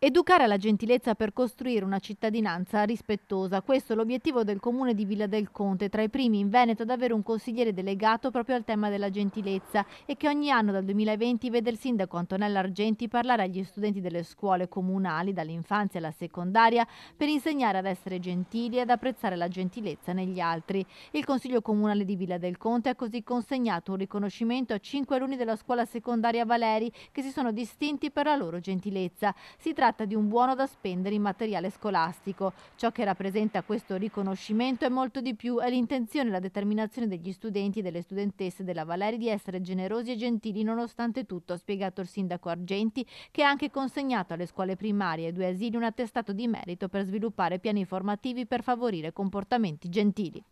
Educare alla gentilezza per costruire una cittadinanza rispettosa, questo è l'obiettivo del comune di Villa del Conte, tra i primi in Veneto ad avere un consigliere delegato proprio al tema della gentilezza e che ogni anno dal 2020 vede il sindaco Antonella Argenti parlare agli studenti delle scuole comunali, dall'infanzia alla secondaria, per insegnare ad essere gentili e ad apprezzare la gentilezza negli altri. Il Consiglio Comunale di Villa del Conte ha così consegnato un riconoscimento a cinque alunni della scuola secondaria Valeri che si sono distinti per la loro gentilezza. Si tratta tratta di un buono da spendere in materiale scolastico. Ciò che rappresenta questo riconoscimento è molto di più, è l'intenzione e la determinazione degli studenti e delle studentesse della Valeri di essere generosi e gentili nonostante tutto, ha spiegato il sindaco Argenti, che ha anche consegnato alle scuole primarie e due asili un attestato di merito per sviluppare piani formativi per favorire comportamenti gentili.